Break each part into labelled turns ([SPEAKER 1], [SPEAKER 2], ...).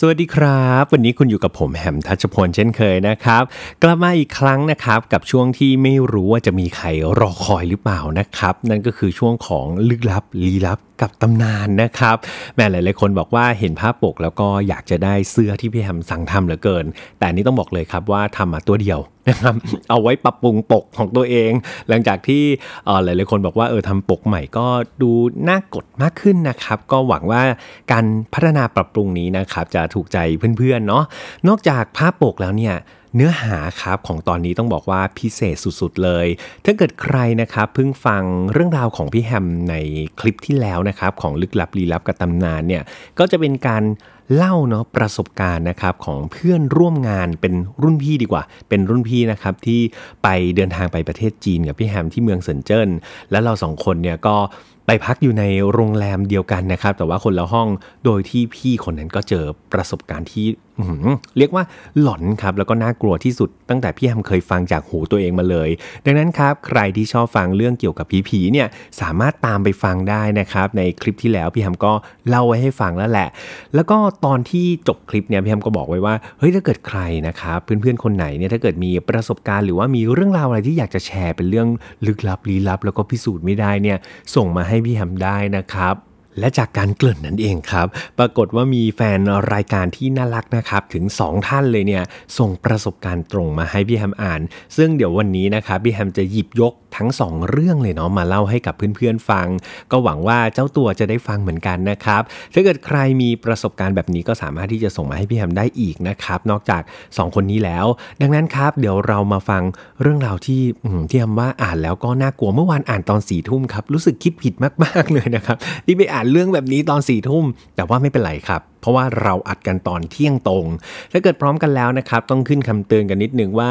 [SPEAKER 1] สวัสดีครับ วันนี้คุณอยู่กับผมแหมทัชพลเช่นเคยนะครับ กลับมาอีกครั้งนะครับ กับช่วงที่ไม่รู้ว่าจะมีใครรอคอยหรือเปล่านะครับ นั่นก็คือช่วงของลึกลับ ลี้ลับกับตำนานนะครับแม่หลาย ๆคนบอกว่าเห็นภาพปกแล้วก็อยากจะได้เสื้อที่พี่แฮมสั่งทำเหลือเกิน แต่นี้ต้องบอกเลยครับว่าทำมาตัวเดียวนะครับ เอาไว้ปรับปรุงปกของตัวเอง หลังจากที่หลายๆคนบอกว่าเออทำปกใหม่ก็ดูน่ากดมากขึ้นนะครับ ก็หวังว่าการพัฒนาปรับปรุงนี้นะครับ จะถูกใจเพื่อนๆเนาะนอกจากภาพปกแล้วเนี่ยเนื้อหาครับของตอนนี้ต้องบอกว่าพิเศษสุดๆเลย ถ้าเกิดใครนะครับเพิ่งฟังเรื่องราวของพี่แฮมในคลิปที่แล้วนะครับ ของลึกลับลี้ลับกับตำนานเนี่ยก็จะเป็นการเล่าเนาะประสบการณ์นะครับ ของเพื่อนร่วมงานเป็นรุ่นพี่ดีกว่า เป็นรุ่นพี่นะครับที่ไปเดินทางไปประเทศจีน กับพี่แฮมที่เมืองเซินเจิ้นแล้วเราสองคนเนี่ยก็ไปพักอยู่ในโรงแรมเดียวกันนะครับแต่ว่าคนละห้องโดยที่พี่คนนั้นก็เจอประสบการณ์ที่เรียกว่าหลอนครับแล้วก็น่ากลัวที่สุด ตั้งแต่พี่แฮมเคยฟังจากหูตัวเองมาเลย ดังนั้นครับ ใครที่ชอบฟังเรื่องเกี่ยวกับผีผีเนี่ยสามารถตามไปฟังได้นะครับ ในคลิปที่แล้วพี่แฮมก็เล่าไว้ให้ฟังแล้วแหละแล้วก็ตอนที่จบคลิปเนี่ยพี่แฮมก็บอกไว้ว่าเฮ้ยถ้าเกิดใครนะครับ เพื่อนๆคนไหนเนี่ยถ้าเกิดมีประสบการณ์หรือว่ามีเรื่องราวอะไรที่อยากจะแชร์เป็นเรื่องลึกลับลี้ลับ แล้วก็พิสูจน์ไม่ได้เนี่ย ส่งมาให้พี่แฮมได้นะครับและจากการเกลิ่นนั่นเองครับ ปรากฏว่ามีแฟนรายการที่น่ารักนะครับถึง 2 ท่านเลยเนี่ยส่งประสบการณ์ตรงมาให้พี่แฮมอ่าน ซึ่งเดี๋ยววันนี้นะครับพี่แฮมจะหยิบยกทั้ง2 เรื่องเลยเนาะมาเล่าให้กับเพื่อนๆฟัง ก็หวังว่าเจ้าตัวจะได้ฟังเหมือนกันนะครับ ถ้าเกิดใครมีประสบการณ์แบบนี้ก็สามารถที่จะส่งมาให้พี่แฮมได้อีกนะครับ นอกจาก 2 คนนี้แล้ว ดังนั้นครับ เดี๋ยวเรามาฟังเรื่องราวที่ที่แฮมว่าอ่านแล้วก็น่ากลัว เมื่อวานอ่านตอนสี่ทุ่มครับรู้สึกคิดผิดมากๆเลยนะครับที่ไปอ่านเรื่องแบบนี้ตอนสี่ทุ่มแต่ว่าไม่เป็นไรครับ เพราะว่าเราอัดกันตอนเที่ยงตรงถ้าเกิดพร้อมกันแล้วนะครับ ต้องขึ้นคำเตือนกันนิดนึงว่า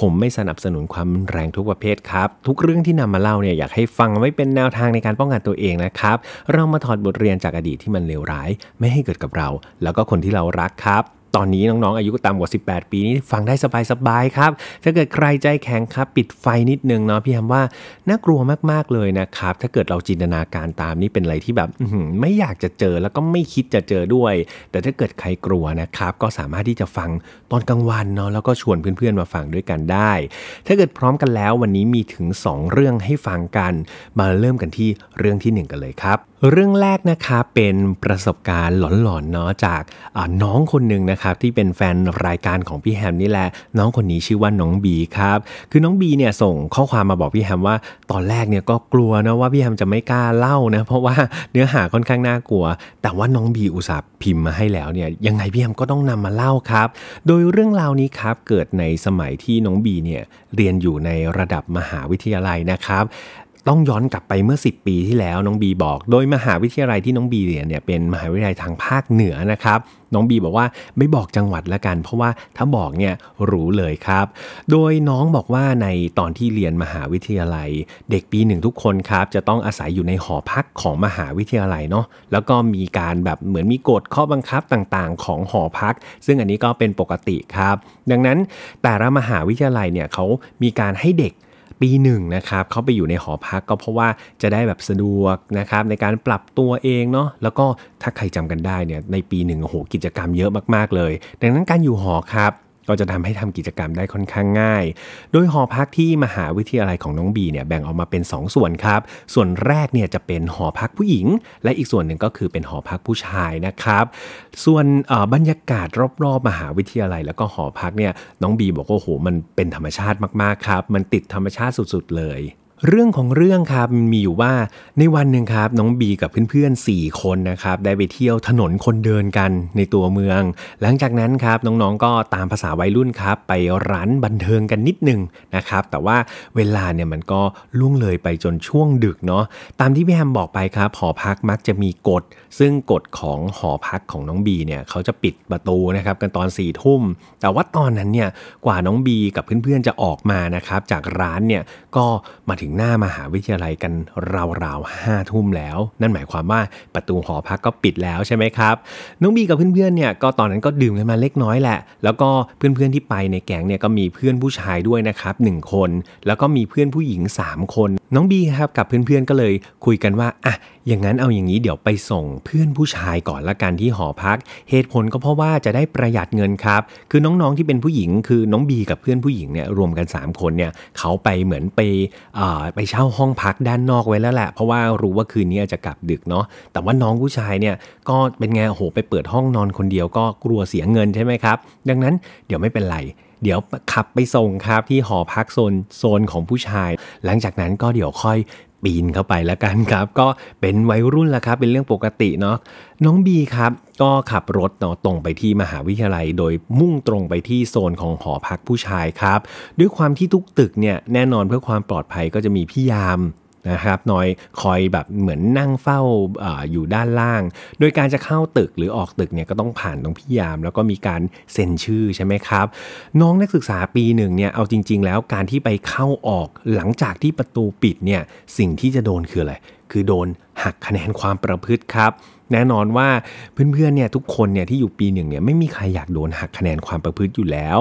[SPEAKER 1] ผมไม่สนับสนุนความแรงทุกประเภทครับทุกเรื่องที่นำมาเล่าเนี่ยอยากให้ฟังไว้เป็นแนวทางในการป้องกันตัวเองนะครับ เรามาถอดบทเรียนจากอดีตที่มันเลวร้าย ไม่ให้เกิดกับเรา แล้วก็คนที่เรารักครับตอนนี้น้องๆ อายุต่ำกว่า 18 ปีนี่ฟังได้สบายๆ ครับ ถ้าเกิดใครใจแข็งครับ ปิดไฟนิดนึงเนาะพี่แฮมว่าน่ากลัวมากๆ เลยนะครับ ถ้าเกิดเราจินตนาการตามนี่เป็นอะไรที่แบบไม่อยากจะเจอแล้วก็ไม่คิดจะเจอด้วย แต่ถ้าเกิดใครกลัวนะครับก็สามารถที่จะฟังตอนกลางวันเนาะแล้วก็ชวนเพื่อนๆมาฟังด้วยกันได้ ถ้าเกิดพร้อมกันแล้ววันนี้มีถึง 2 เรื่องให้ฟังกันมาเริ่มกันที่เรื่องที่1กันเลยครับเรื่องแรกนะคะเป็นประสบการณ์หลอนๆ เนาะจากน้องคนหนึ่งนะคครับที่เป็นแฟนรายการของพี่แฮม นี่แหละน้องคนนี้ชื่อว่าน้องบีครับคือน้องบีเนี่ยส่งข้อความมาบอกพี่แฮมว่าตอนแรกเนี่ยก็กลัวนะว่าพี่แฮมจะไม่กล้าเล่านะเพราะว่าเนื้อหาค่อนข้างน่ากลัว แต่ว่าน้องบีอุตส่าห์พิมพ์มาให้แล้วเนี่ยยังไงพี่แฮมก็ต้องนำมาเล่าครับ โดยเรื่องราวนี้ครับเกิดในสมัยที่น้องบีเนี่ยเรียนอยู่ในระดับมหาวิทยาลัยนะครับต้องย้อนกลับไปเมื่อ 10 ปีที่แล้วน้องบีบอก โดยมหาวิทยาลัยที่น้องบีเรียนเนี่ยเป็นมหาวิทยาลัยทางภาคเหนือนะครับน้องบีบอกว่าไม่บอกจังหวัดละกันเพราะว่าถ้าบอกเนี่ยรู้เลยครับ โดยน้องบอกว่าในตอนที่เรียนมหาวิทยาลัย เด็กปีหนึ่งทุกคนครับจะต้องอาศัยอยู่ในหอพักของมหาวิทยาลัยเนาะแล้วก็มีการแบบเหมือนมีกฎข้อบังคับต่างๆ ของหอพัก ซึ่งอันนี้ก็เป็นปกติครับดังนั้น แต่ละมหาวิทยาลัยเนี่ยเขามีการให้เด็กปีหนึ่งนะครับเขาไปอยู่ในหอพักก็เพราะว่าจะได้แบบสะดวกนะครับในการปรับตัวเองเนาะ แล้วก็ถ้าใครจำกันได้เนี่ย ในปีหนึ่งโอ้โหกิจกรรมเยอะมากๆเลย ดังนั้นการอยู่หอครับก็จะทำให้ทำกิจกรรมได้ค่อนข้างง่าย โดยหอพักที่มหาวิทยาลัยของน้องบีเนี่ยแบ่งออกมาเป็น 2 ส่วนครับ ส่วนแรกเนี่ยจะเป็นหอพักผู้หญิง และอีกส่วนหนึ่งก็คือเป็นหอพักผู้ชายนะครับ ส่วนบรรยากาศรอบๆ มหาวิทยาลัย แล้วก็หอพักเนี่ยน้องบีบอกว่าโหมันเป็นธรรมชาติมากๆครับ มันติดธรรมชาติสุด ๆเลยเรื่องของเรื่องครับมีอยู่ว่าในวันหนึ่งครับ น้องบีกับเพื่อนๆ 4 คนนะครับได้ไปเที่ยวถนนคนเดินกันในตัวเมือง หลังจากนั้นครับน้องๆ ก็ตามภาษาวัยรุ่นครับไปร้านบันเทิงกันนิดหนึ่งนะครับแต่ว่าเวลาเนี่ยมันก็ล่วงเลยไปจนช่วงดึกเนาะตามที่พี่แฮมบอกไปครับหอพักมักจะมีกฎซึ่งกฎของหอพักของน้องบีเนี่ยเขาจะปิดประตูนะครับกันตอน4ี่ทุ่มแต่ว่าตอนนั้นเนี่ยกว่าน้องบีกับเพื่อนๆจะออกมานะครับ จากร้านเนี่ยก็มาึงหน้ามหาวิทยาลัยกันราวๆห้าทุ่มแล้ว นั่นหมายความว่าประตูหอพักก็ปิดแล้วใช่ไหมครับ น้องบีกับเพื่อนๆเนี่ยก็ตอนนั้นก็ดื่มกันมาเล็กน้อยแหละ แล้วก็เพื่อนๆ ที่ไปในแก๊งเนี่ยก็มีเพื่อนผู้ชายด้วยนะครับ 1 คน แล้วก็มีเพื่อนผู้หญิง 3 คนน้องบีครับกับเพื่อนๆก็เลยคุยกันว่าอ่ะอย่างนั้นเอาอย่างนี้เดี๋ยวไปส่งเพื่อนผู้ชายก่อนละกันที่หอพัก เหตุผลก็เพราะว่าจะได้ประหยัดเงินครับ คือน้อง ๆ ที่เป็นผู้หญิง คือน้องบีกับเพื่อนผู้หญิงเนี่ยรวมกัน 3 คนเนี่ยเขาไปเหมือนไปไปเช่าห้องพักด้านนอกไว้แล้วแหละเพราะว่ารู้ว่าคืนนี้จะกลับดึกเนาะแต่ว่าน้องผู้ชายเนี่ยก็เป็นไงโอ้โหไปเปิดห้องนอนคนเดียวก็กลัวเสียเงินใช่ไหมครับดังนั้นเดี๋ยวไม่เป็นไรเดี๋ยวขับไปส่งครับที่หอพักโซนโซนของผู้ชาย หลังจากนั้นก็เดี๋ยวค่อยปีนเข้าไปแล้วกันครับ ก็เป็นวัยรุ่นละครับ เป็นเรื่องปกติเนาะน้องบีครับก็ขับรถเนาะตรงไปที่มหาวิทยาลัย โดยมุ่งตรงไปที่โซนของหอพักผู้ชายครับ ด้วยความที่ทุกตึกเนี่ยแน่นอนเพื่อความปลอดภัยก็จะมีพี่ยามนะครับนอยคอยแบบเหมือนนั่งเฝ้าออยู่ด้านล่าง โดยการจะเข้าตึกหรือออกตึกเนี่ยก็ต้องผ่านตรงพี่ยาม แล้วก็มีการเซ็นชื่อใช่ไหมครับน้องนักศึกษาปีหนึ่งเนี่ยเอาจริง ๆ แล้วการที่ไปเข้าออกหลังจากที่ประตูปิดเนี่ยสิ่งที่จะโดนคืออะไรคือโดนหักคะแนนความประพฤติครับแน่นอนว่าเพื่อนๆเนี่ยทุกคนเนี่ยที่อยู่ปีหนึ่งเนี่ยไม่มีใครอยากโดนหักคะแนนความประพฤติอยู่แล้ว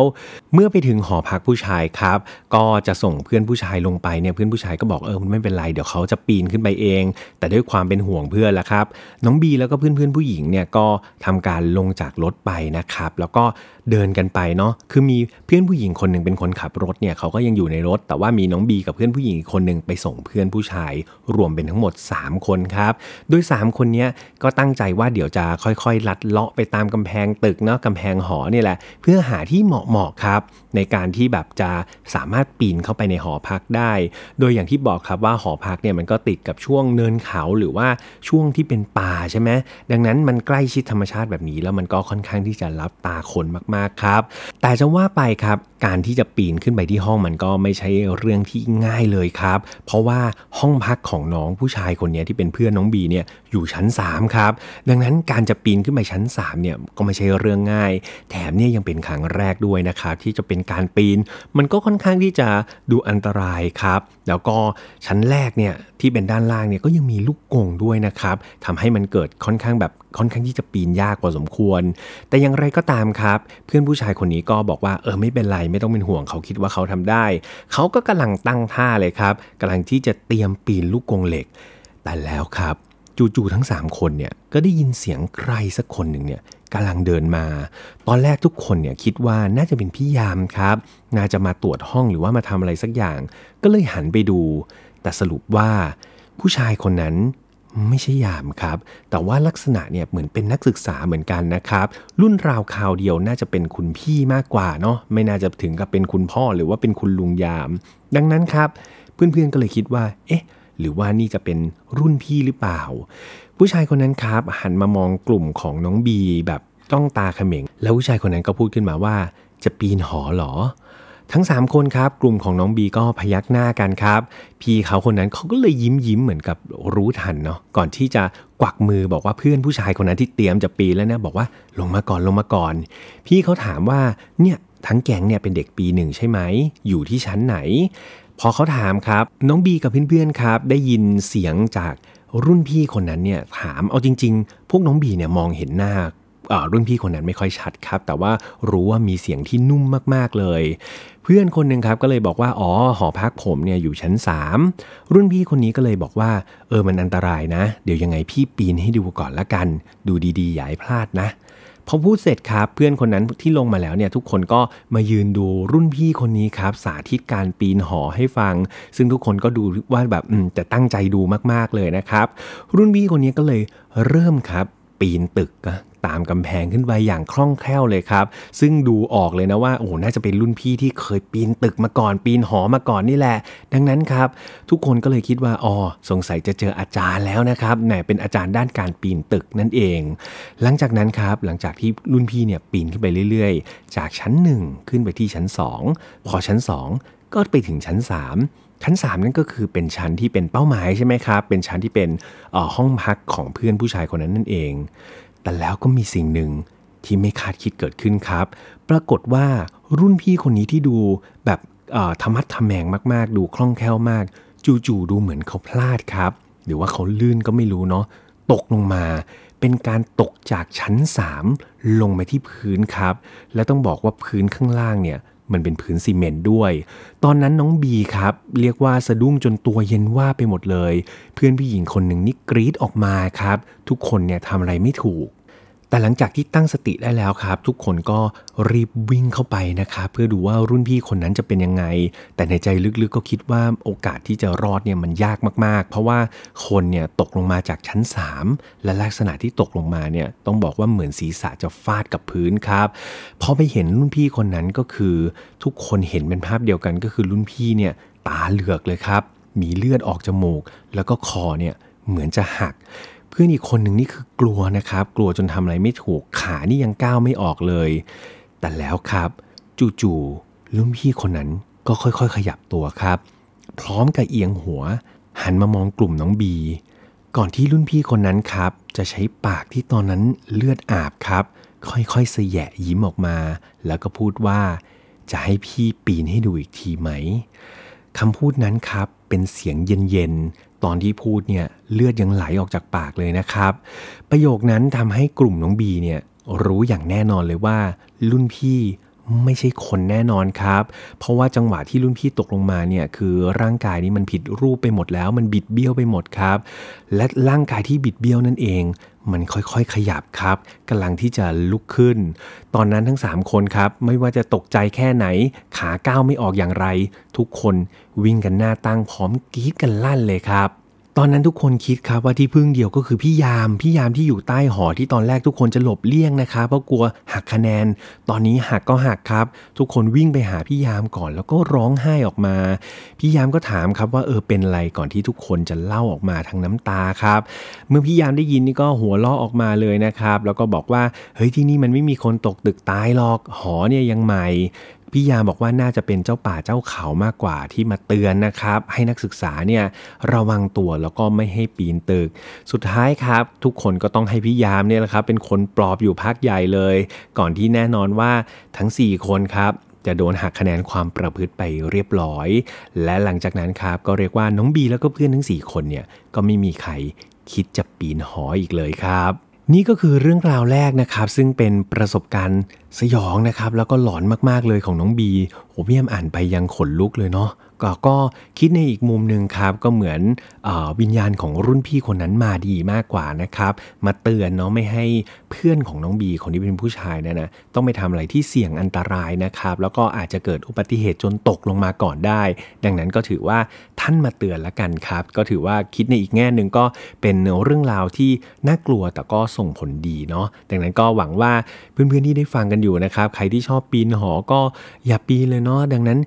[SPEAKER 1] เมื่อไปถึงหอพักผู้ชายครับ ก็จะส่งเพื่อนผู้ชายลงไปเนี่ยเพื่อนผู้ชายก็บอกเออมันไม่เป็นไรเดี๋ยวเขาจะปีนขึ้นไปเอง แต่ด้วยความเป็นห่วงเพื่อนละครับ น้องบีแล้วก็เพื่อนๆ ผู้หญิงเนี่ยก็ ทำการลงจากรถไปนะครับ แล้วก็เดินกันไปเนาะ คือมีเพื่อนผู้หญิงคนหนึ่งเป็นคนขับรถเนี่ยเขาก็ยังอยู่ในรถ แต่ว่ามีน้องบีกับเพื่อนผู้หญิงคนหนึ่งไปส่งเพื่อนผู้ชายรวมเป็นทั้งหมด 3 คนครับ โดย3 คนนี้ก็ตั้งใจว่าเดี๋ยวจะค่อยๆ ลัดเลาะไปตามกำแพงตึกเนาะกำแพงหอนี่แหละเพื่อหาที่เหมาะ ๆ ครับ ในการที่แบบจะสามารถปีนเข้าไปในหอพักได้ โดยอย่างที่บอกครับว่าหอพักเนี่ยมันก็ติดกับช่วงเนินเขาหรือว่าช่วงที่เป็นป่าใช่ไหมดังนั้นมันใกล้ชิดธรรมชาติแบบนี้แล้วมันก็ค่อนข้างที่จะรับตาคนมากมากๆครับแต่จะว่าไปครับการที่จะปีนขึ้นไปที่ห้องมันก็ไม่ใช่เรื่องที่ง่ายเลยครับ เพราะว่าห้องพักของน้องผู้ชายคนนี้ที่เป็นเพื่อนน้องบีเนี่ยอยู่ชั้น3ครับ ดังนั้นการจะปีนขึ้นไปชั้น 3 เนี่ยก็ไม่ใช่เรื่องง่าย แถมเนี่ยยังเป็นครั้งแรกด้วยนะครับที่จะเป็นการปีน มันก็ค่อนข้างที่จะดูอันตรายครับ แล้วก็ชั้นแรกเนี่ยที่เป็นด้านล่างเนี่ยก็ยังมีลูกกงด้วยนะครับทำให้มันเกิดค่อนข้างแบบค่อนข้างที่จะปีนยากพอสมควร แต่อย่างไรก็ตามครับ เพื่อนผู้ชายคนนี้ก็บอกว่าเออไม่เป็นไรไม่ต้องเป็นห่วงเขาคิดว่าเขาทำได้ เขาก็กำลังตั้งท่าเลยครับ กำลังที่จะเตรียมปีนลูกกงเหล็กแต่แล้วครับ จู่ๆทั้ง3คนเนี่ย ก็ได้ยินเสียงใครสักคนหนึ่งเนี่ยกำลังเดินมา ตอนแรกทุกคนเนี่ยคิดว่าน่าจะเป็นพี่ยามครับน่าจะมาตรวจห้องหรือว่ามาทำอะไรสักอย่าง ก็เลยหันไปดู แต่สรุปว่าผู้ชายคนนั้นไม่ใช่ยามครับ แต่ว่าลักษณะเนี่ยเหมือนเป็นนักศึกษาเหมือนกันนะครับ รุ่นราวคราวเดียวน่าจะเป็นคุณพี่มากกว่าเนาะ ไม่น่าจะถึงกับเป็นคุณพ่อหรือว่าเป็นคุณลุงยาม ดังนั้นครับ เพื่อน ๆ ก็เลยคิดว่า เอ๊ะ หรือว่านี่จะเป็นรุ่นพี่หรือเปล่า ผู้ชายคนนั้นครับหันมามองกลุ่มของน้องบี แบบต้องตาเขม็งแล้วผู้ชายคนนั้นก็พูดขึ้นมาว่า จะปีนหอหรอทั้ง 3คนครับกลุ่มของน้องบีก็พยักหน้ากันครับ พี่เขาคนนั้นเขาก็เลยยิ้มยิ้มเหมือนกับรู้ทันเนาะก่อนที่จะกวักมือบอกว่าเพื่อนผู้ชายคนนั้นที่เตรียมจะปีแล้วนะบอกว่าลงมาก่อนลงมาก่อน พี่เขาถามว่าเนี่ยทั้งแก๊งเนี่ยเป็นเด็กปีหนึ่งใช่ไหมอยู่ที่ชั้นไหน พอเขาถามครับน้องบีกับเพื่อนๆครับได้ยินเสียงจากรุ่นพี่คนนั้นเนี่ยถามเอาจริงๆ พวกน้องบีเนี่ยมองเห็นหน้ารุ่นพี่คนนั้นไม่ค่อยชัดครับ แต่ว่ารู้ว่ามีเสียงที่นุ่มมากๆเลย เพื่อนคนหนึ่งครับก็เลยบอกว่า อ๋อ หอพักผมเนี่ยอยู่ชั้น 3 รุ่นพี่คนนี้ก็เลยบอกว่า เออ มันอันตรายนะ เดี๋ยวยังไงพี่ปีนให้ดูก่อนละกัน ดูดีๆ อย่าให้พลาดนะ พอพูดเสร็จครับ เพื่อนคนนั้นที่ลงมาแล้วเนี่ยทุกคนก็มายืนดูรุ่นพี่คนนี้ครับ สาธิตการปีนหอให้ฟัง ซึ่งทุกคนก็ดูว่าแบบจะตั้งใจดูมากๆเลยนะครับ รุ่นพี่คนนี้ก็เลยเริ่มครับ ปีนตึกตามกำแพงขึ้นไปอย่างคล่องแคล่วเลยครับ ซึ่งดูออกเลยนะว่าโอ้น่าจะเป็นรุ่นพี่ที่เคยปีนตึกมาก่อนปีนหอมาก่อนนี่แหละ ดังนั้นครับ ทุกคนก็เลยคิดว่าอ๋อสงสัยจะเจออาจารย์แล้วนะครับแหนเป็นอาจารย์ด้านการปีนตึกนั่นเอง หลังจากนั้นครับหลังจากที่รุ่นพี่เนี่ยปีนขึ้นไปเรื่อยๆ จากชั้น 1 ขึ้นไปที่ชั้น 2 พอชั้น 2 ก็ไปถึงชั้น3ชั้น 3 นั่นก็คือเป็นชั้นที่เป็นเป้าหมายใช่ไหมครับเป็นชั้นที่เป็นห้องพักของเพื่อนผู้ชายคนนั้นนั่นเองแต่แล้วก็มีสิ่งหนึ่งที่ไม่คาดคิดเกิดขึ้นครับ ปรากฏว่ารุ่นพี่คนนี้ที่ดูแบบธรรมัดทมแมงมาก ๆ ดูคล่องแคล่วมากจู่ ๆ ดูเหมือนเขาพลาดครับ หรือว่าเขาลื่นก็ไม่รู้เนาะตกลงมาเป็นการตกจากชั้น 3 ลงมาที่พื้นครับ และต้องบอกว่าพื้นข้างล่างเนี่ยมันเป็นพื้นซีเมนต์ด้วย ตอนนั้นน้องบีครับ เรียกว่าสะดุ้งจนตัวเย็นว่าไปหมดเลย เพื่อนผู้หญิงคนหนึ่งนี่กรีดออกมาครับ ทุกคนเนี่ยทำอะไรไม่ถูกแต่หลังจากที่ตั้งสติได้แล้วครับ ทุกคนก็รีบวิ่งเข้าไปนะครับ เพื่อดูว่ารุ่นพี่คนนั้นจะเป็นยังไง แต่ในใจลึกๆก็คิดว่าโอกาสที่จะรอดเนี่ยมันยากมากๆ เพราะว่าคนเนี่ยตกลงมาจากชั้น 3 และลักษณะที่ตกลงมาเนี่ยต้องบอกว่าเหมือนศีรษะจะฟาดกับพื้นครับพอไปเห็นรุ่นพี่คนนั้นก็คือทุกคนเห็นเป็นภาพเดียวกัน ก็คือรุ่นพี่เนี่ยตาเหลือกเลยครับ มีเลือดออกจมูก แล้วก็คอเนี่ยเหมือนจะหักเพื่อนอีกคนหนึ่งนี่คือกลัวนะครับ กลัวจนทำอะไรไม่ถูกขานี่ยังก้าวไม่ออกเลย แต่แล้วครับ จู่ๆรุ่นพี่คนนั้นก็ค่อยๆขยับตัวครับ พร้อมกับเอียงหัว หันมามองกลุ่มน้องบี ก่อนที่รุ่นพี่คนนั้นครับ จะใช้ปากที่ตอนนั้นเลือดอาบครับ ค่อยๆเสยะยิ้มออกมา แล้วก็พูดว่าจะให้พี่ปีนให้ดูอีกทีไหมคำพูดนั้นครับเป็นเสียงเย็นตอนที่พูดเนี่ยเลือดยังไหลออกจากปากเลยนะครับ ประโยคนั้นทำให้กลุ่มน้องบีเนี่ยรู้อย่างแน่นอนเลยว่ารุ่นพี่ไม่ใช่คนแน่นอนครับ เพราะว่าจังหวะที่รุ่นพี่ตกลงมาเนี่ยคือร่างกายนี้มันผิดรูปไปหมดแล้วมันบิดเบี้ยวไปหมดครับ และร่างกายที่บิดเบี้ยวนั่นเอง มันค่อยๆ ขยับครับกำลังที่จะลุกขึ้น ตอนนั้นทั้ง3คนครับไม่ว่าจะตกใจแค่ไหน ขาก้าวไม่ออกอย่างไร ทุกคนวิ่งกันหน้าตั้ง พร้อมกรี๊ดกันลั่นเลยครับตอนนั้นทุกคนคิดครับว่าที่พึ่งเดียวก็คือพี่ยาม พี่ยามที่อยู่ใต้หอที่ตอนแรกทุกคนจะหลบเลี่ยงนะคะเพราะกลัวหักคะแนน ตอนนี้หักก็หักครับ ทุกคนวิ่งไปหาพี่ยามก่อนแล้วก็ร้องไห้ออกมาพี่ยามก็ถามครับว่าเออเป็นไรก่อนที่ทุกคนจะเล่าออกมาทางน้ำตาครับ เมื่อพี่ยามได้ยินนี่ก็หัวเราะออกมาเลยนะครับ แล้วก็บอกว่าเฮ้ยที่นี่มันไม่มีคนตกตึกตายหรอกหอเนี่ยยังใหม่พี่ยาบอกว่าน่าจะเป็นเจ้าป่าเจ้าเขามากกว่าที่มาเตือนนะครับ ให้นักศึกษาเนี่ยระวังตัวแล้วก็ไม่ให้ปีนตึก สุดท้ายครับ ทุกคนก็ต้องให้พี่ยามเนี่ยแหละครับเป็นคนปลอบอยู่ภาคใหญ่เลย ก่อนที่แน่นอนว่าทั้ง 4 คนครับ จะโดนหักคะแนนความประพฤติไปเรียบร้อย และหลังจากนั้นครับก็เรียกว่าน้องบีแล้วก็เพื่อนทั้ง 4 คนเนี่ยก็ไม่มีใครคิดจะปีนหออีกเลยครับ นี่ก็คือเรื่องราวแรกนะครับ ซึ่งเป็นประสบการณ์สยองนะครับแล้วก็หลอนมาก ๆ เลยของน้องบีโหวียมอ่านไปยังขนลุกเลยเนาะก็ก็คิดในอีกมุมหนึ่งครับก็เหมือนอวิญญาณของรุ่นพี่คนนั้นมาดีมากกว่านะครับมาเตือนเนาะไม่ให้เพื่อนของน้องบีคนที่เป็นผู้ชายเนี่ยนะ ต้องไปทำอะไรที่เสี่ยงอันตรายนะครับแล้วก็อาจจะเกิดอุบัติเหตุจนตกลงมาก่อนได้ ดังนั้นก็ถือว่าท่านมาเตือนละกันครับ ก็ถือว่าคิดในอีกแง่หนึ่งก็เป็นเรื่องราวที่น่ากลัวแต่ก็ส่งผลดีเนาะดังนั้นก็หวังว่าเพื่อนๆที่ได้ฟังกันอยู่นะครับใครที่ชอบปีนหอ ก็อย่าปีนเลยเนาะดังนั้น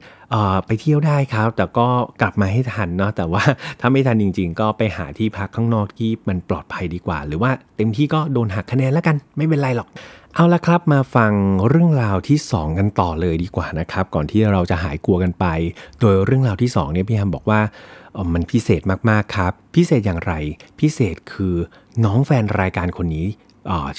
[SPEAKER 1] ไปเที่ยวได้ครับ แต่ก็กลับมาให้ทันเนาะแต่ว่าถ้าไม่ทันจริงๆ ก็ไปหาที่พักข้างนอกที่ มันปลอดภัยดีกว่า หรือว่าเต็มที่ก็โดนหักคะแนนแล้วกันไม่เป็นไรหรอก เอาละครับมาฟังเรื่องราวที่ 2 กันต่อเลยดีกว่านะครับก่อนที่เราจะหายกลัวกันไป โดยเรื่องราวที่2เนี่ยพี่ฮัมบอกว่ามันพิเศษมากๆครับ พิเศษอย่างไร พิเศษคือน้องแฟนรายการคนนี้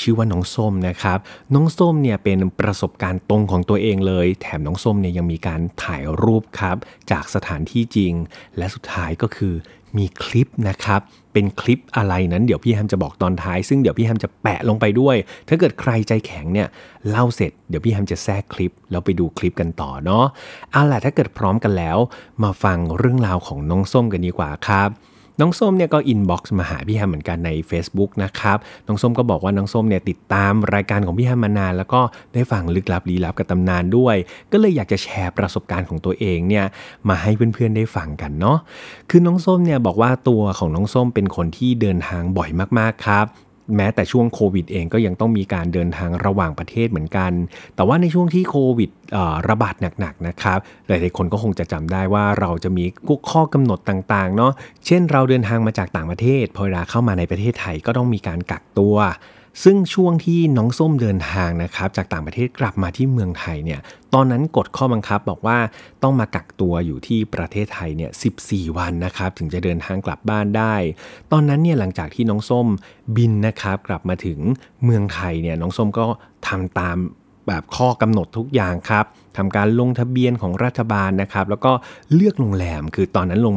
[SPEAKER 1] ชื่อว่าน้องส้มนะครับ น้องส้มเนี่ยเป็นประสบการณ์ตรงของตัวเองเลย แถมน้องส้มเนี่ยยังมีการถ่ายรูปครับ จากสถานที่จริง และสุดท้ายก็คือมีคลิปนะครับ เป็นคลิปอะไรนั้นเดี๋ยวพี่แฮมจะบอกตอนท้ายซึ่งเดี๋ยวพี่แฮมจะแปะลงไปด้วย ถ้าเกิดใครใจแข็งเนี่ย เล่าเสร็จ เดี๋ยวพี่แฮมจะแทรกคลิปแล้วไปดูคลิปกันต่อเนาะเอาล่ะถ้าเกิดพร้อมกันแล้ว มาฟังเรื่องราวของน้องส้มกันดีกว่าครับน้องส้มเนี่ยก็ อินบ็อกซ์มาหาพี่แฮมเหมือนกันใน Facebook นะครับ น้องส้มก็บอกว่าน้องส้มเนี่ยติดตามรายการของพี่แฮมมานาน แล้วก็ได้ฟังลึกลับ ลี้ลับ กับตำนานด้วย ก็เลยอยากจะแชร์ประสบการณ์ของตัวเองเนี่ยมาให้เพื่อนๆได้ฟังกันเนาะ คือน้องส้มเนี่ยบอกว่าตัวของน้องส้มเป็นคนที่เดินทางบ่อยมากๆครับแม้แต่ช่วงโควิดเองก็ยังต้องมีการเดินทางระหว่างประเทศเหมือนกัน แต่ว่าในช่วงที่โควิดระบาดหนักๆนะครับ หลายๆคนก็คงจะจำได้ว่าเราจะมีกุกข้อกำหนดต่างๆเนาะเช่นเราเดินทางมาจากต่างประเทศ พอเวลาเข้ามาในประเทศไทยก็ต้องมีการกักตัวซึ่งช่วงที่น้องส้มเดินทางนะครับ จากต่างประเทศกลับมาที่เมืองไทยเนี่ยตอนนั้นกฎข้อบังคับบอกว่าต้องมากักตัวอยู่ที่ประเทศไทยเนี่ย 14 วันนะครับ ถึงจะเดินทางกลับบ้านได้ ตอนนั้นเนี่ยหลังจากที่น้องส้มบินนะครับกลับมาถึงเมืองไทยเนี่ยน้องส้มก็ทำตามแบบข้อกำหนดทุกอย่างครับทำการลงทะเบียนของรัฐบาลนะครับแล้วก็เลือกโรงแรมคือตอนนั้นลง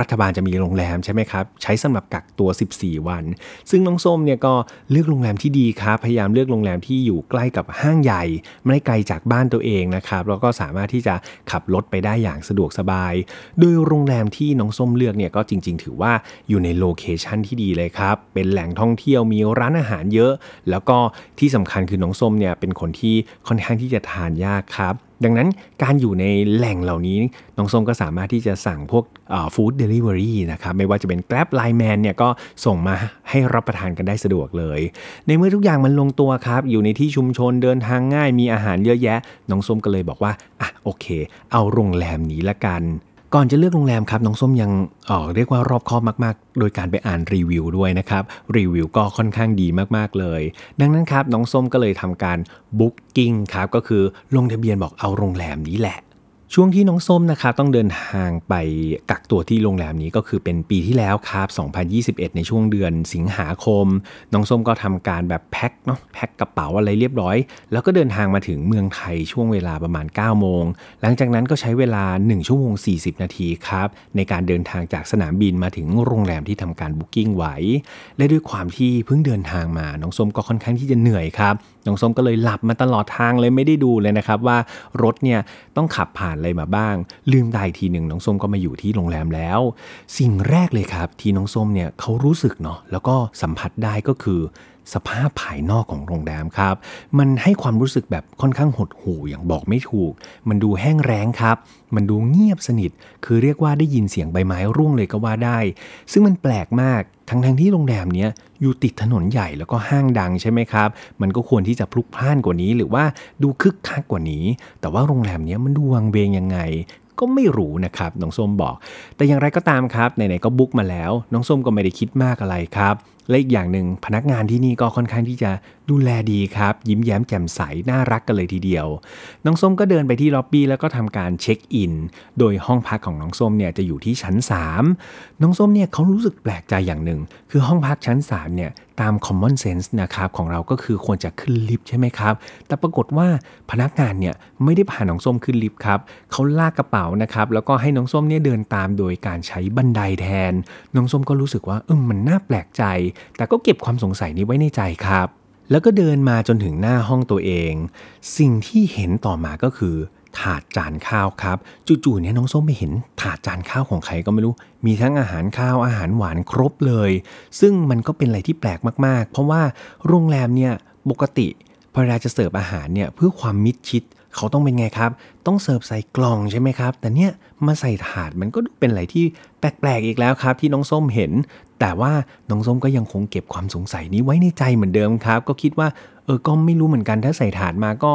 [SPEAKER 1] รัฐบาลจะมีโรงแรมใช่ไหมครับใช้สำหรับกักตัว 14 วัน ซึ่งน้องส้มเนี่ยก็เลือกโรงแรมที่ดีครับพยายามเลือกโรงแรมที่อยู่ใกล้กับห้างใหญ่ ไม่ไกลจากบ้านตัวเองนะครับแล้วก็สามารถที่จะขับรถไปได้อย่างสะดวกสบาย โดยโรงแรมที่น้องส้มเลือกเนี่ยก็จริงๆถือว่าอยู่ในโลเคชันที่ดีเลยครับเป็นแหล่งท่องเที่ยวมีร้านอาหารเยอะ แล้วก็ที่สำคัญคือน้องส้มเนี่ยเป็นคนที่ค่อนข้างที่จะทานยากครับดังนั้นการอยู่ในแหล่งเหล่านี้ น้องส้มก็สามารถที่จะสั่งพวกฟู้ดเดลิเวอรี่นะครับไม่ว่าจะเป็น Grab Line Man เนี่ยก็ส่งมาให้รับประทานกันได้สะดวกเลย ในเมื่อทุกอย่างมันลงตัวครับอยู่ในที่ชุมชนเดินทางง่ายมีอาหารเยอะแยะ น้องส้มก็เลยบอกว่าอ่ะโอเค เอาโรงแรมนี้ละกันก่อนจะเลือกโรงแรมครับน้องส้มยังเออเรียกว่ารอบคอบมากๆ โดยการไปอ่านรีวิวด้วยนะครับ รีวิวก็ค่อนข้างดีมากๆเลย ดังนั้นครับ น้องส้มก็เลยทำการบุ๊กกิ้งครับก็คือลงทะเบียนบอกเอาโรงแรมนี้แหละช่วงที่น้องส้มนะคะต้องเดินทางไปกักตัวที่โรงแรมนี้ก็คือเป็นปีที่แล้วครับ 2021 ในช่วงเดือนสิงหาคม น้องส้มก็ทำการแบบแพ็คเนาะแพ็คกระเป๋าอะไรเรียบร้อย แล้วก็เดินทางมาถึงเมืองไทยช่วงเวลาประมาณ9โมงหลังจากนั้นก็ใช้เวลา 1 ชั่วโมง 40 นาทีครับในการเดินทางจากสนามบินมาถึงโรงแรมที่ทำการบุ๊กิ้งไว้ และด้วยความที่เพิ่งเดินทางมาน้องส้มก็ค่อนข้างที่จะเหนื่อยครับน้องส้มก็เลยหลับมาตลอดทางเลยไม่ได้ดูเลยนะครับ ว่ารถเนี่ยต้องขับผ่านอะไรมาบ้าง ลืมตายทีหนึ่งน้องส้มก็มาอยู่ที่โรงแรมแล้ว สิ่งแรกเลยครับที่น้องส้มเนี่ยเขารู้สึกเนาะแล้วก็สัมผัสได้ก็คือ สภาพภายนอกของโรงแรมครับ มันให้ความรู้สึกแบบค่อนข้างหดหู่อย่างบอกไม่ถูก มันดูแห้งแรงครับ มันดูเงียบสนิทคือเรียกว่าได้ยินเสียงใบไม้ร่วงเลยก็ว่าได้ ซึ่งมันแปลกมากทั้งๆทที่โรงแรมเนี้ยอยู่ติดถนนใหญ่แล้วก็ห้างดังใช่ไหมครับมันก็ควรที่จะพลุกพล่านกว่านี้หรือว่าดูคึกคักกว่านี้แต่ว่าโรงแรมเนี้ยมันดูวังเวงยังไงก็ไม่รู้นะครับน้องส้มบอก แต่อย่างไรก็ตามครับไหนๆก็บุ๊กมาแล้วน้องส้มก็ไม่ได้คิดมากอะไรครับและอีกอย่างหนึ่งพนักงานที่นี่ก็ค่อนข้างที่จะดูแลดีครับ ยิ้มแย้มแจ่มใสน่ารักกันเลยทีเดียว น้องส้มก็เดินไปที่ล็อบบี้แล้วก็ทำการเช็คอิน โดยห้องพักของน้องส้มเนี่ยจะอยู่ที่ชั้น 3 น้องส้มเนี่ยเขารู้สึกแปลกใจอย่างหนึ่ง คือห้องพักชั้น3เนี่ยตาม common sense นะครับของเราก็คือควรจะขึ้นลิฟต์ใช่ไหมครับ แต่ปรากฏว่า พนักงานเนี่ยไม่ได้พาน้องส้มขึ้นลิฟต์ครับ เขาลากกระเป๋านะครับ แล้วก็ให้น้องส้มเนี่ยเดินตามโดยการใช้บันไดแทน น้องส้มก็รู้สึกว่าเออมันน่าแปลกใจ แต่ก็เก็บความสงสัยนี้ไว้ในใจครับ แล้วก็เดินมาจนถึงหน้าห้องตัวเอง สิ่งที่เห็นต่อมาก็คือถาดจานข้าวครับจู่ๆเนี่ยน้องส้มไปเห็นถาดจานข้าวของใคร ก็ไม่รู้ มีทั้งอาหารข้าวอาหารหวานครบเลย ซึ่งมันก็เป็นอะไรที่แปลกมากๆ เพราะว่าโรงแรมเนี่ยปกติพอเวาจะเสิร์ฟอาหารเนี่ยเพื่อความมิดชิดเขาต้องเป็นไงครับ ต้องเสิร์ฟใส่กล่องใช่ไหมครับ แต่เนี่ยมาใส่ถาดมันก็ดูเป็นอะไรที่แปลกๆอีกแล้วครับ ที่น้องส้มเห็น แต่ว่าน้องส้มก็ยังคงเก็บความสงสัยนี้ไว้ในใจเหมือนเดิมครับ ก็คิดว่าเออก็ไม่รู้เหมือนกัน ถ้าใส่ถาดมาก็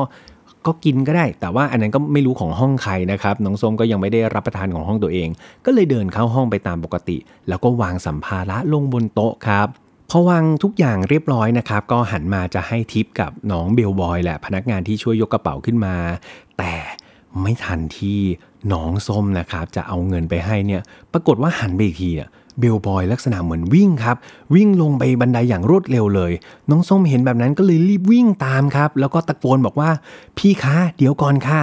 [SPEAKER 1] ก็กินก็ได้แต่ว่าอันนั้นก็ไม่รู้ของห้องใครนะครับน้องส้มก็ยังไม่ได้รับประทานของห้องตัวเอง ก็เลยเดินเข้าห้องไปตามปกติ แล้วก็วางสัมภาระลงบนโต๊ะครับพอวางทุกอย่างเรียบร้อยนะครับก็หันมาจะให้ทิปกับน้องเบลบอยแหละพนักงานที่ช่วยยกกระเป๋าขึ้นมา แต่ไม่ทันที่น้องส้มนะครับจะเอาเงินไปให้เนี่ยปรากฏว่าหันไปอีกทีเนี่ยเบลบอยลักษณะเหมือนวิ่งครับ วิ่งลงไปบันไดอย่างรวดเร็วเลย น้องส้มเห็นแบบนั้นก็เลยรีบวิ่งตามครับแล้วก็ตะโกนบอกว่าพี่คะเดี๋ยวก่อนค่ะ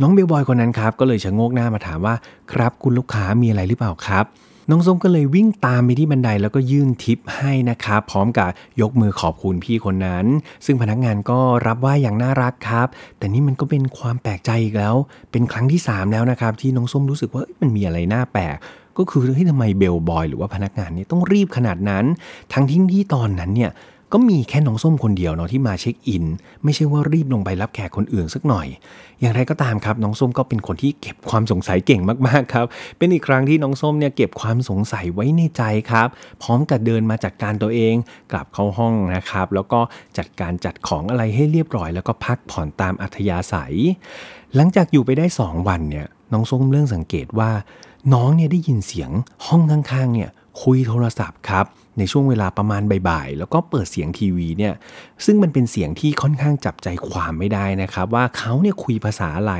[SPEAKER 1] น้องเบลบอยคนนั้นครับก็เลยชะโงกหน้ามาถามว่าครับ คุณลูกค้ามีอะไรหรือเปล่าครับ น้องส้มก็เลยวิ่งตามไปที่บันไดแล้วก็ยื่นทิปให้นะครับพร้อมกับยกมือขอบคุณพี่คนนั้น ซึ่งพนักงานก็รับว่าอย่างน่ารักครับ แต่นี่มันก็เป็นความแปลกใจอีกแล้ว เป็นครั้งที่ 3 แล้วนะครับ ที่น้องส้มรู้สึกว่ามันมีอะไรน่าแปลกก็คือที้ทำไมเบลบอย หรือว่าพนักงานนี่ต้องรีบขนาดนั้น ทั้งทิ้งที่ตอนนั้นเนี่ยก็มีแค่น้องส้มคนเดียวเนาะที่มาเช็คอิน ไม่ใช่ว่ารีบลงไปรับแขกคนอื่นสักหน่อย อย่างไรก็ตามครับน้องส้มก็เป็นคนที่เก็บความสงสัยเก่งมากๆครับเป็นอีกครั้งที่น้องส้มเนี่ยเก็บความสงสัยไว้ในใจครับ พร้อมกับเดินมาจัดการตัวเองกลับเข้าห้องนะครับ แล้วก็จัดการจัดของอะไรให้เรียบร้อย แล้วก็พักผ่อนตามอัธยาศัย หลังจากอยู่ไปได้ 2 วันเนี่ยน้องส้มเรื่องสังเกตว่าน้องเนี่ยได้ยินเสียงห้องข้างๆ เนี่ยคุยโทรศัพท์ครับในช่วงเวลาประมาณบ่าย ๆ แล้วก็เปิดเสียงทีวีเนี่ยซึ่งมันเป็นเสียงที่ค่อนข้างจับใจความไม่ได้นะครับ ว่าเขาเนี่ยคุยภาษาอะไร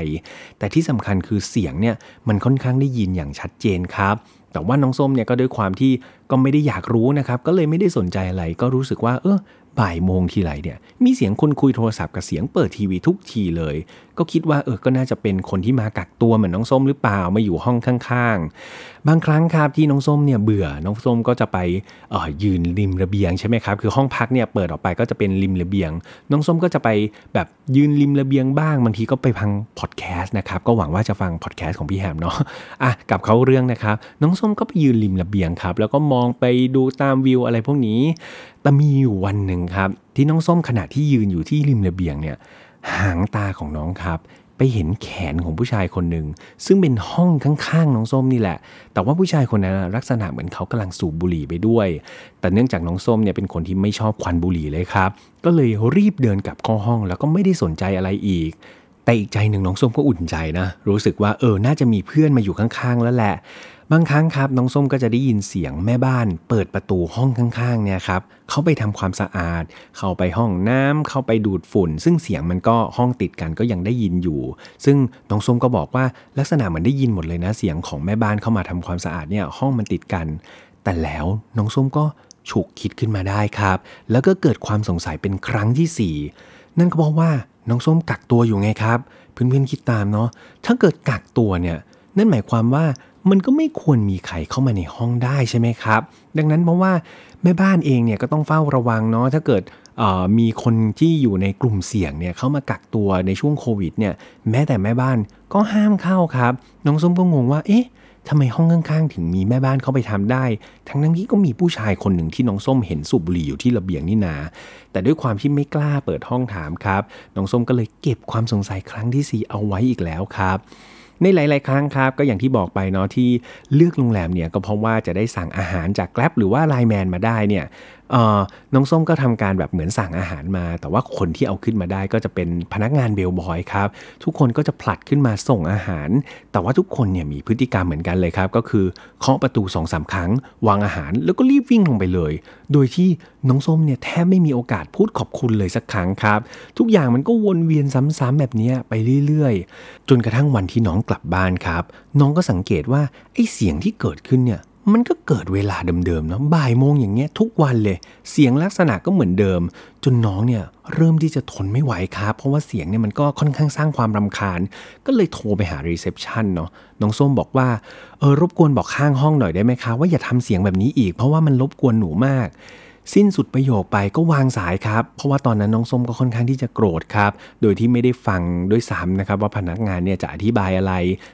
[SPEAKER 1] แต่ที่สำคัญคือเสียงเนี่ยมันค่อนข้างได้ยินอย่างชัดเจนครับแต่ว่าน้องส้มเนี่ยก็ด้วยความที่ก็ไม่ได้อยากรู้นะครับก็เลยไม่ได้สนใจอะไร ก็รู้สึกว่าเออบ่ายโมงทีไรเนี่ยมีเสียงคนคุยโทรศัพท์กับเสียงเปิดทีวีทุกทีเลยก็คิดว่าเออ ก็น่าจะเป็นคนที่มากักตัวเหมือนน้องส้มหรือเปล่า มาอยู่ห้องข้างๆ บางครั้งครับที่น้องส้มเนี่ยเบื่อ น้องส้มก็จะไปเออยืนริมระเบียงใช่ไหมครับ คือ ห้องพักเนี่ยเปิดออกไปก็จะเป็นริมระเบียง น้องส้มก็จะไปแบบยืนริมระเบียงบ้าง บางทีก็ไปฟังพอดแคสต์นะครับ ก็หวังว่าจะฟังพอดแคสต์ของพี่แฮมเนาะ อ่ะกับเขาเรื่องนะครับ น้องส้มก็ไปยืนริมระเบียงครับ แล้วก็มองไปดูตามวิวอะไรพวกนี้ แต่มีอยู่วันหนึ่งครับที่น้องส้มขณะที่ยืนอยู่ที่ริมระเบียงเนี่ยหางตาของน้องครับ ไปเห็นแขนของผู้ชายคนหนึ่งซึ่งเป็นห้องข้างๆน้องส้มนี่แหละ แต่ว่าผู้ชายคนนั้นลักษณะเหมือนเขากำลังสูบบุหรี่ไปด้วย แต่เนื่องจากน้องส้มเนี่ยเป็นคนที่ไม่ชอบควันบุหรี่เลยครับ ก็เลยรีบเดินกลับเข้าห้องแล้วก็ไม่ได้สนใจอะไรอีก แต่อีกใจหนึ่งน้องส้มก็อุ่นใจนะ รู้สึกว่าเออน่าจะมีเพื่อนมาอยู่ข้างๆแล้วแหละบางครั้งครับน้องส้มก็จะได้ยินเสียงแม่บ้านเปิดประตูห้องข้างๆเนี่ยครับเขาไปทำความสะอาด เข้าไปห้องน้ำเข้าไปดูดฝุ่น ซึ่งเสียงมันก็ห้องติดกันก็ยังได้ยินอยู่ ซึ่งน้องส้มก็บอกว่าลักษณะเหมือนได้ยินหมดเลยนะเสียงของแม่บ้านเข้ามาทำความสะอาดเนี่ยห้องมันติดกัน แต่แล้วน้องส้มก็ฉุกคิดขึ้นมาได้ครับ แล้วก็เกิดความสงสัยเป็นครั้งที่ 4 นั่นก็เพราะว่าน้องส้มกักตัวอยู่ไงครับเพื่อนๆคิดตามเนาะถ้าเกิดกักตัวเนี่ยนั่นหมายความว่ามันก็ไม่ควรมีใครเข้ามาในห้องได้ใช่ไหมครับ ดังนั้นเพราะว่าแม่บ้านเองเนี่ยก็ต้องเฝ้าระวังเนาะถ้าเกิดมีคนที่อยู่ในกลุ่มเสี่ยงเนี่ยเข้ามากักตัวในช่วงโควิดเนี่ยแม้แต่แม่บ้านก็ห้ามเข้าครับ น้องส้มก็งงว่าเอ๊ะทำไมห้องข้างๆ ถึงมีแม่บ้านเข้าไปทำได้ ทั้งนั้นที่ก็มีผู้ชายคนหนึ่งที่น้องส้มเห็นสูบบุหรี่อยู่ที่ระเบียงนี่นา แต่ด้วยความที่ไม่กล้าเปิดห้องถามครับน้องส้มก็เลยเก็บความสงสัยครั้งที่ 4 เอาไว้อีกแล้วครับในหลายๆครั้งครับ ก็อย่างที่บอกไปเนาะที่เลือกโรงแรมเนี่ยก็เพราะว่าจะได้สั่งอาหารจากแกลบหรือว่าไลแมนมาได้เนี่ยน้องส้มก็ทำการแบบเหมือนสั่งอาหารมา แต่ว่าคนที่เอาขึ้นมาได้ก็จะเป็นพนักงานเบลบอยครับ ทุกคนก็จะผลัดขึ้นมาส่งอาหาร แต่ว่าทุกคนเนี่ยมีพฤติกรรมเหมือนกันเลยครับก็คือเคาะประตูสองสาครั้งวางอาหาร แล้วก็รีบวิ่งลงไปเลย โดยที่น้องส้มเนี่ยแทบไม่มีโอกาสพูดขอบคุณเลยสักครั้งครับ ทุกอย่างมันก็วนเวียนซ้ำๆแบบนี้ไปเรื่อยๆ จนกระทั่งวันที่น้องกลับบ้านครับ น้องก็สังเกตว่า ไอ้เสียงที่เกิดขึ้นเนี่ยมันก็เกิดเวลาเดิมๆเนาะบ่ายโมงอย่างเงี้ยทุกวันเลยเสียงลักษณะก็เหมือนเดิม จนน้องเนี่ยเริ่มที่จะทนไม่ไหวครับ เพราะว่าเสียงเนี่ยมันก็ค่อนข้างสร้างความรำคาญ ก็เลยโทรไปหารีเซพชันเนาะน้องส้มบอกว่าเออรบกวนบอกข้างห้องหน่อยได้ไหมคะ ว่าอย่าทำเสียงแบบนี้อีกเพราะว่ามันรบกวนหนูมากสิ้นสุดประโยคไปก็วางสายครับ เพราะว่าตอนนั้นน้องส้มก็ค่อนข้างที่จะโกรธครับ โดยที่ไม่ได้ฟังด้วยซ้ำนะครับว่าพนักงานเนี่ยจะอธิบายอะไร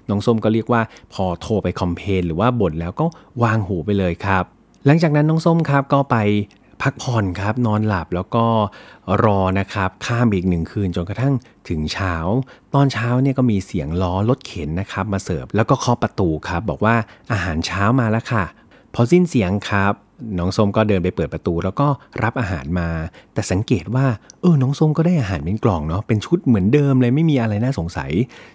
[SPEAKER 1] น้องส้มก็เรียกว่าพอโทรไปคอมเพนหรือว่าบ่นแล้วก็วางหูไปเลยครับ หลังจากนั้นน้องส้มครับก็ไปพักผ่อนครับ นอนหลับแล้วก็รอนะครับ ข้ามอีกหนึ่งคืนจนกระทั่งถึงเช้า ตอนเช้าเนี่ยก็มีเสียงล้อรถเข็นนะครับมาเสิร์ฟแล้วก็เคาะประตูครับบอกว่าอาหารเช้ามาแล้วค่ะ พอสิ้นเสียงครับน้องส้มก็เดินไปเปิดประตูแล้วก็รับอาหารมา แต่สังเกตว่า เออน้องส้มก็ได้อาหารเป็นกล่องเนาะเป็นชุดเหมือนเดิมเลยไม่มีอะไรน่าสงสัย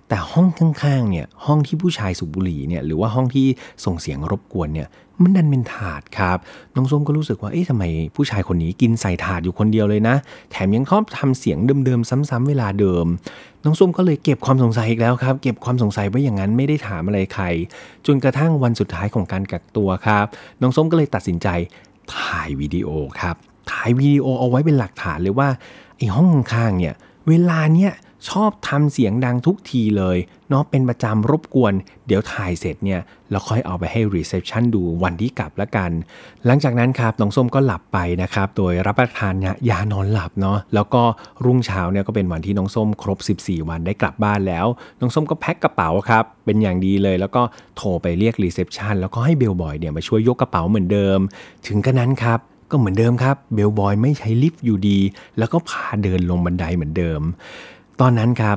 [SPEAKER 1] แต่ห้องข้างๆ เนี่ยห้องที่ผู้ชายสุบุรีเนี่ยหรือว่าห้องที่ส่งเสียงรบกวนเนี่ยมันดันเป็นถาดครับ น้องส้มก็รู้สึกว่า เอ๊ะทำไมผู้ชายคนนี้กินใส่ถาดอยู่คนเดียวเลยนะ แถมยังชอบทำเสียงเดิมๆซ้ำ ๆ เวลาเดิม น้องส้มก็เลยเก็บความสงสัยอีกแล้วครับ เก็บความสงสัยไว้อย่างนั้นไม่ได้ถามอะไรใคร จนกระทั่งวันสุดท้ายของการ กักตัวครับ น้องส้มก็เลยตัดสินใจถ่ายวิดีโอครับ ถ่ายวิดีโอเอาไว้เป็นหลักฐานเลยว่าไอ้ห้องข้างเนี่ย เวลาเนี้ยชอบทำเสียงดังทุกทีเลยเนาะเป็นประจำรบกวน เดี๋ยวถ่ายเสร็จเนี่ย เราค่อยเอาไปให้รีเซพชันดูวันที่กลับละกัน หลังจากนั้นครับน้องส้มก็หลับไปนะครับ โดยรับประทานยานอนหลับเนาะ แล้วก็รุ่งเช้าเนี่ยก็เป็นวันที่น้องส้มครบ 14 วันได้กลับบ้านแล้ว น้องส้มก็แพ็คกระเป๋าครับ เป็นอย่างดีเลย แล้วก็โทรไปเรียกรีเซพชันแล้วก็ให้เบลบอยเนี่ยมาช่วยยกกระเป๋าเหมือนเดิม ถึงกระนั้นครับ ก็เหมือนเดิมครับ เบลบอยไม่ใช้ลิฟต์อยู่ดี แล้วก็พาเดินลงบันไดเหมือนเดิมตอนนั้นครับ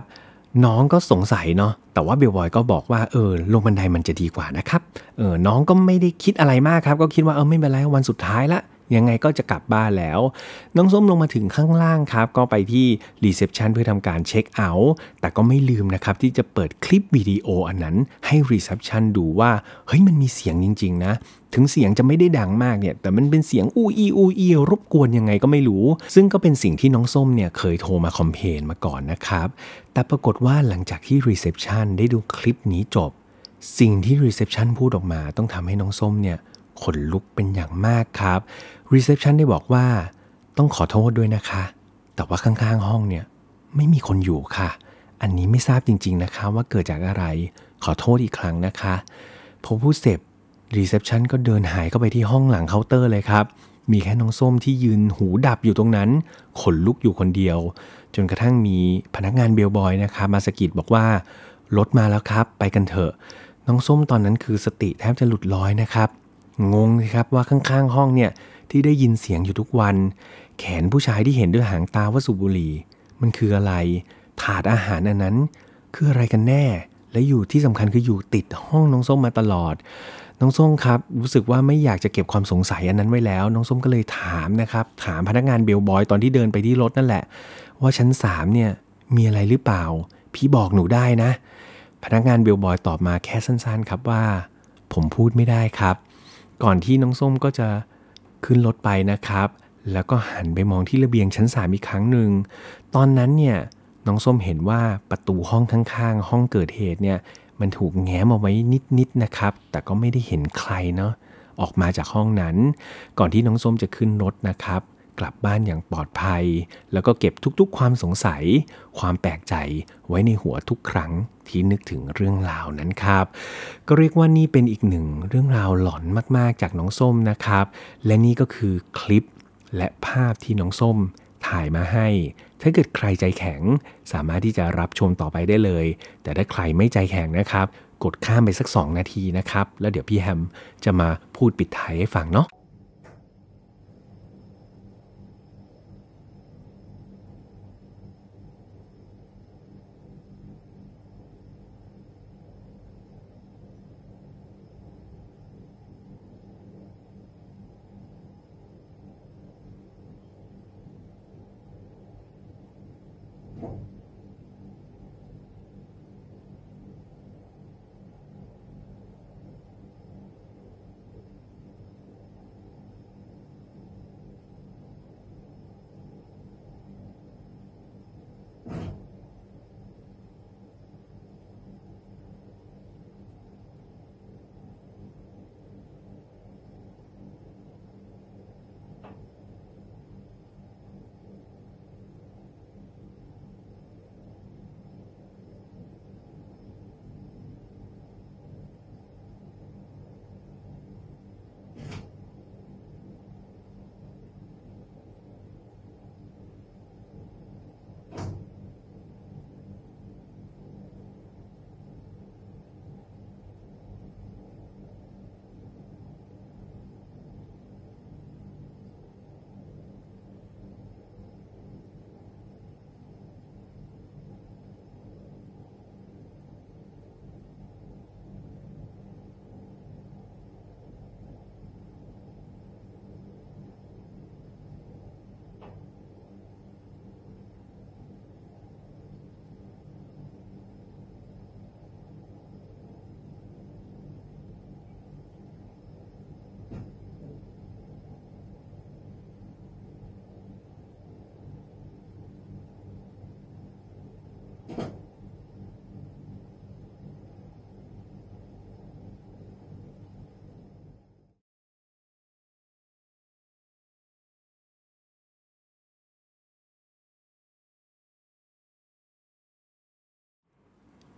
[SPEAKER 1] น้องก็สงสัยเนาะแต่ว่าเบลบอยก็บอกว่าเออลงบันไดมันจะดีกว่านะครับเออน้องก็ไม่ได้คิดอะไรมากครับ ก็คิดว่าเออไม่เป็นไรวันสุดท้ายละยังไงก็จะกลับบ้านแล้ว น้องส้มลงมาถึงข้างล่างครับ ก็ไปที่รีเซพชันเพื่อทำการเช็คเอาท์แต่ก็ไม่ลืมนะครับที่จะเปิดคลิปวิดีโออันนั้นให้รีเซพชันดูว่า เฮ้ยมันมีเสียงจริง ๆ นะ ถึงเสียงจะไม่ได้ดังมากเนี่ยแต่มันเป็นเสียงอูอีอูอีรบกวนยังไงก็ไม่รู้ ซึ่งก็เป็นสิ่งที่น้องส้มเนี่ยเคยโทรมาคอมเพนมาก่อนนะครับ แต่ปรากฏว่าหลังจากที่รีเซพชันได้ดูคลิปนี้จบ สิ่งที่รีเซพชันพูดออกมาต้องทำให้น้องส้มเนี่ยขนลุกเป็นอย่างมากครับรีเซพชันได้บอกว่า ต้องขอโทษด้วยนะคะ แต่ว่าข้าง ๆ ห้องเนี่ยไม่มีคนอยู่ค่ะ อันนี้ไม่ทราบจริงๆนะคะว่าเกิดจากอะไรขอโทษอีกครั้งนะคะพอผู้เสพรีเซพชันก็เดินหายเข้าไปที่ห้องหลังเคาน์เตอร์เลยครับ มีแค่น้องส้มที่ยืนหูดับอยู่ตรงนั้น ขนลุกอยู่คนเดียว จนกระทั่งมีพนักงานเบลบอยนะคะมาสกิดบอกว่ารถมาแล้วครับ ไปกันเถอะน้องส้มตอนนั้นคือสติแทบจะหลุดลอยนะครับงงสิครับว่าข้างๆ ห้องเนี่ยที่ได้ยินเสียงอยู่ทุกวัน แขนผู้ชายที่เห็นด้วยหางตาว่าสุบุรีมันคืออะไรถาดอาหารอันนั้น คืออะไรกันแน่ และอยู่ที่สำคัญคืออยู่ติดห้องน้องส้มมาตลอด น้องส้มครับ รู้สึกว่าไม่อยากจะเก็บความสงสัย อันนั้นไว้แล้ว น้องส้มก็เลยถามนะครับ ถามพนักงานเบลบอยตอนที่เดินไปที่รถนั่นแหละ ว่าชั้น3เนี่ยมีอะไรหรือเปล่าพี่บอกหนูได้นะพนักงานเบลบอยตอบมาแค่สั้นๆ ครับว่า ผมพูดไม่ได้ครับก่อนที่น้องส้มก็จะขึ้นรถไปนะครับ แล้วก็หันไปมองที่ระเบียงชั้นสามอีกครั้งหนึ่ง ตอนนั้นเนี่ยน้องส้มเห็นว่าประตูห้องข้างๆ ห้องเกิดเหตุเนี่ย มันถูกแง้มเอาไว้นิดๆนะครับ แต่ก็ไม่ได้เห็นใครเนาะออกมาจากห้องนั้น ก่อนที่น้องส้มจะขึ้นรถนะครับกลับบ้านอย่างปลอดภัย แล้วก็เก็บทุกๆความสงสัย ความแปลกใจไว้ในหัวทุกครั้งที่นึกถึงเรื่องราวนั้นครับก็เรียกว่านี่เป็นอีกหนึ่ง เรื่องราวหลอนมากๆ จากน้องส้มนะครับ และนี่ก็คือคลิปและภาพที่น้องส้มถ่ายมาให้ ถ้าเกิดใครใจแข็งสามารถที่จะรับชมต่อไปได้เลย แต่ถ้าใครไม่ใจแข็งนะครับ กดข้ามไปสัก 2 นาทีนะครับ แล้วเดี๋ยวพี่แฮมจะมาพูดปิดท้ายให้ฟังเนาะ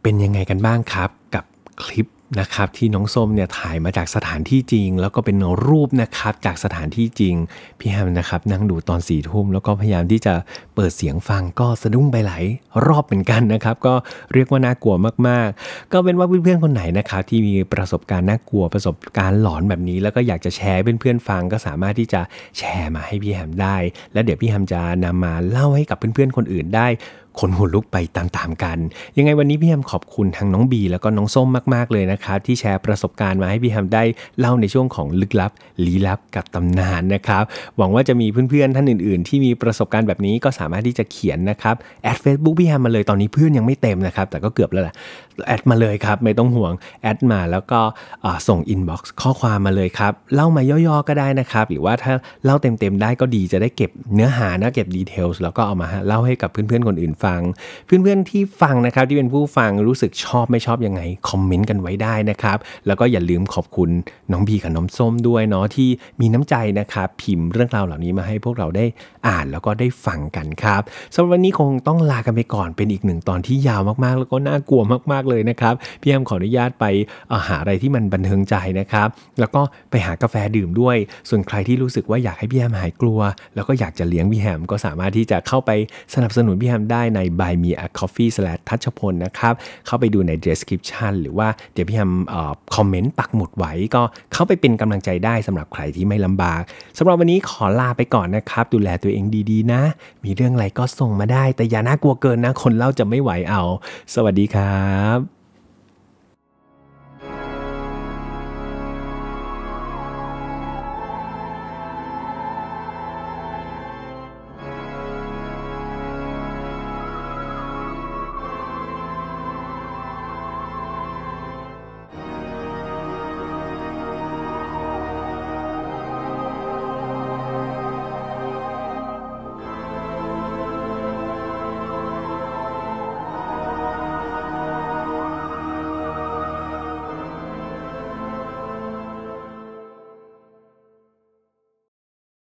[SPEAKER 1] เป็นยังไงกันบ้างครับกับคลิปนะครับที่น้องส้มเนี่ยถ่ายมาจากสถานที่จริง แล้วก็เป็นรูปนะครับจากสถานที่จริงพี่แฮมนะครับนั่งดูตอนสี่ทุ่มแล้วก็พยายามที่จะเปิดเสียงฟังก็สะดุ้งไปหลายรอบเหมือนกันนะครับก็เรียกว่าน่ากลัวมากๆ ก็เป็นว่าเพื่อนๆ คนไหนนะครับที่มีประสบการณ์น่ากลัวประสบการณ์หลอนแบบนี้ แล้วก็อยากจะแชร์เพื่อนๆฟัง ก็สามารถที่จะแชร์มาให้พี่แฮมได้ และเดี๋ยวพี่แฮมจะนำมาเล่าให้กับเพื่อนๆคนอื่นได้คนหัวลุกไปตาม ๆ กัน ยังไงวันนี้พี่แฮมขอบคุณทั้งน้องบี แล้วก็น้องส้มมากๆเลยนะครับ ที่แชร์ประสบการณ์มาให้พี่แฮมได้เล่าในช่วงของลึกลับลี้ลับกับตำนานนะครับหวังว่าจะมีเพื่อน ๆ ท่านอื่นๆ ที่มีประสบการณ์แบบนี้ก็สามารถที่จะเขียนนะครับแอดเฟซบุ๊กพี่แฮมมาเลยตอนนี้เพื่อนยังไม่เต็มนะครับ แต่ก็เกือบแล้วแหละแอดมาเลยครับไม่ต้องห่วงแอดมาแล้วก็ส่งอินบ็อกซ์ข้อความมาเลยครับเล่ามาย่อๆก็ได้นะครับหรือว่าถ้าเล่าเต็มๆได้ก็ดีจะได้เก็บเนื้อหานะเก็บดีเทลแล้วก็เอามาเล่าให้กับเพื่อนๆคนอื่นฟังเพื่อนๆที่ฟังนะครับที่เป็นผู้ฟังรู้สึกชอบไม่ชอบยังไงคอมเมนต์กันไว้ได้นะครับแล้วก็อย่าลืมขอบคุณน้องบีกับน้องส้มด้วยเนาะที่มีน้ำใจนะครับพิมพ์เรื่องราวเหล่านี้มาให้พวกเราได้อ่านแล้วก็ได้ฟังกันครับสำหรับวันนี้คงต้องลากันไปก่อนเป็นอีกหนึ่งตอนที่ยาวมากๆ แล้วก็น่ากลัวมากๆเลยนะครับพี่แอมขออนุญาตไปาหาอะไรที่มันบันเทิงใจนะครับ แล้วก็ไปหากาแฟดื่มด้วยส่วนใครที่รู้สึกว่าอยากให้พี่แอมหายกลัว แล้วก็อยากจะเลี้ยงพี่แฮมก็สามารถที่จะเข้าไปสนับสนุนพี่แฮมได้ใน Buy Me a Coffee s l a ทัชพลนะครับ เข้าไปดูใน description หรือว่าเดี๋ยวพี่ทำคอมเมนต์ปักหมุดไว้ ก็เข้าไปเป็นกำลังใจได้สำหรับใครที่ไม่ลำบาก สำหรับวันนี้ขอลาไปก่อนนะครับ ดูแลตัวเองดีๆนะ มีเรื่องอะไรก็ส่งมาได้ แต่อย่าน่ากลัวเกินนะ คนเล่าจะไม่ไหวเอา สวัสดีครับ